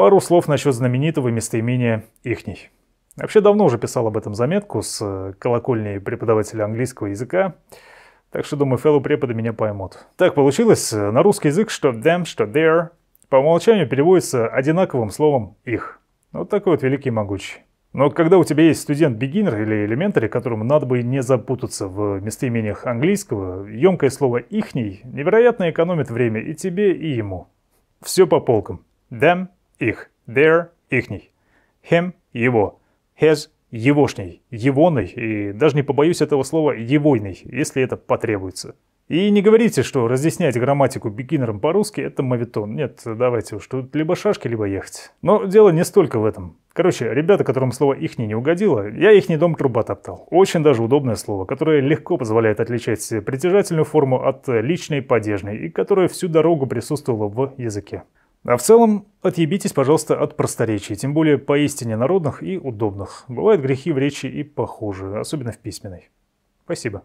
Пару слов насчет знаменитого местоимения «ихний». Вообще давно уже писал об этом заметку с э, колокольней преподавателя английского языка, так что, думаю, фэллоу преподы меня поймут. Так получилось э, на русский язык, что them, что there по умолчанию переводится одинаковым словом «их». Вот такой вот великий и могучий. Но когда у тебя есть студент-бегинер или элементари, которому надо бы не запутаться в местоимениях английского, емкое слово «ихний» невероятно экономит время и тебе, и ему. Все по полкам. Them, их, their – ихний, him – его, his – егошний, егоный, и даже не побоюсь этого слова «евойный», если это потребуется. И не говорите, что разъяснять грамматику бикинерам по-русски – это мавитон. Нет, давайте уж тут либо шашки, либо ехать. Но дело не столько в этом. Короче, ребята, которым слово «ихний» не угодило, я ихний дом труба топтал. Очень даже удобное слово, которое легко позволяет отличать притяжательную форму от личной падежной, и которое всю дорогу присутствовало в языке. А в целом, отъебитесь, пожалуйста, от просторечий, тем более поистине народных и удобных. Бывают грехи в речи и похуже, особенно в письменной. Спасибо.